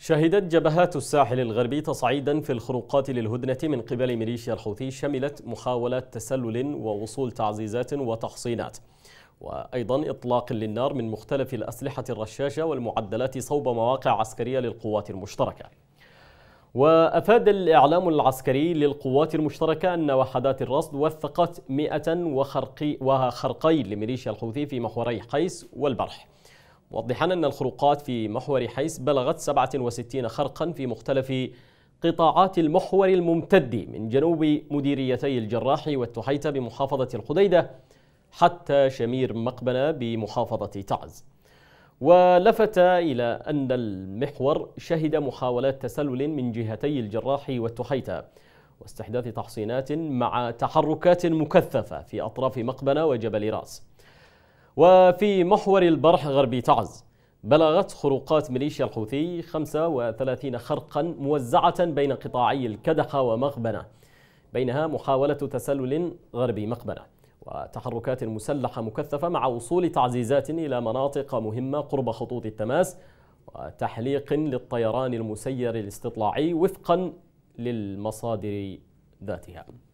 شهدت جبهات الساحل الغربي تصعيدا في الخروقات للهدنة من قبل ميليشيا الحوثي شملت محاولات تسلل ووصول تعزيزات وتحصينات وأيضا إطلاق للنار من مختلف الأسلحة الرشاشة والمعدلات صوب مواقع عسكرية للقوات المشتركة وأفاد الإعلام العسكري للقوات المشتركة أن وحدات الرصد وثقت مئة وخرقي وخرقين لميليشيا الحوثي في محوري حيس والبرح موضحا أن الخروقات في محور حيس بلغت 67 خرقا في مختلف قطاعات المحور الممتد من جنوب مديريتي الجراح والتحيتة بمحافظة الخديدة حتى شمير مقبنة بمحافظة تعز ولفت إلى أن المحور شهد محاولات تسلل من جهتي الجراح والتحيتة واستحداث تحصينات مع تحركات مكثفة في أطراف مقبنة وجبل راس وفي محور البرح غربي تعز بلغت خروقات ميليشيا الحوثي 35 خرقا موزعة بين قطاعي الكدحة ومقبنة بينها محاولة تسلل غربي مقبنة وتحركات مسلحة مكثفة مع وصول تعزيزات إلى مناطق مهمة قرب خطوط التماس وتحليق للطيران المسير الاستطلاعي وفقا للمصادر ذاتها